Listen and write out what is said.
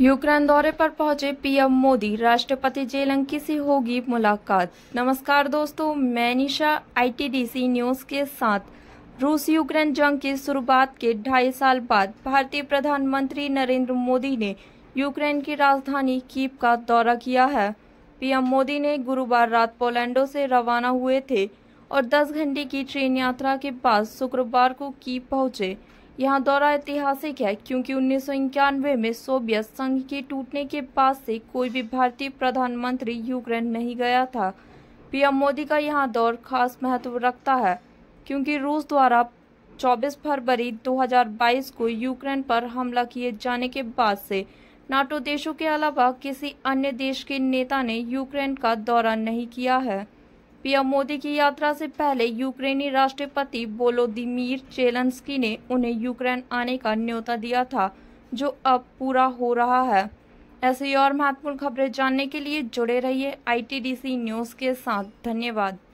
Ukraine दौरे पर पहुंचे पीएम मोदी राष्ट्रपति जेलंकी से होगी मुलाकात नमस्कार दोस्तों मैं निशा आईटीडीसी न्यूज के साथ रूस यूक्रेन जंग की शुरुआत के ढाई साल बाद भारतीय प्रधानमंत्री नरेंद्र मोदी ने यूक्रेन की राजधानी कीप का दौरा किया है पीएम मोदी ने गुरुवार रात पोलैंडो से रवाना हुए थे और 10 घंटे की ट्रेन यात्रा के बाद शुक्रवार को कीप पहुंचे यहाँ दौरा ऐतिहासिक है क्योंकि उन्नीस में सोवियत संघ के टूटने के बाद से कोई भी भारतीय प्रधानमंत्री यूक्रेन नहीं गया था पीएम मोदी का यहाँ दौर खास महत्व रखता है क्योंकि रूस द्वारा 24 फरवरी 2022 को यूक्रेन पर हमला किए जाने के बाद से नाटो देशों के अलावा किसी अन्य देश के नेता ने यूक्रेन का दौरा नहीं किया है पीएम मोदी की यात्रा से पहले यूक्रेनी राष्ट्रपति बोलोदिमिर चेलंस्की ने उन्हें यूक्रेन आने का न्योता दिया था जो अब पूरा हो रहा है ऐसी और महत्वपूर्ण खबरें जानने के लिए जुड़े रहिए आईटीडीसी न्यूज़ के साथ धन्यवाद